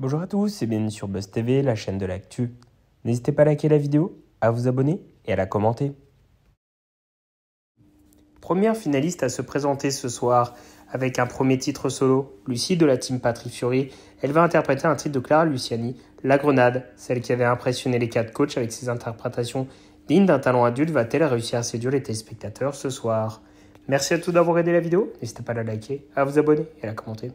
Bonjour à tous et bienvenue sur Buzz TV, la chaîne de l'actu. N'hésitez pas à liker la vidéo, à vous abonner et à la commenter. Première finaliste à se présenter ce soir avec un premier titre solo, Lucie de la team Patrick Fiori, elle va interpréter un titre de Clara Luciani, La Grenade, celle qui avait impressionné les quatre coachs avec ses interprétations dignes d'un talent adulte, va-t-elle réussir à séduire les téléspectateurs ce soir Merci à tous d'avoir aidé la vidéo, n'hésitez pas à la liker, à vous abonner et à la commenter.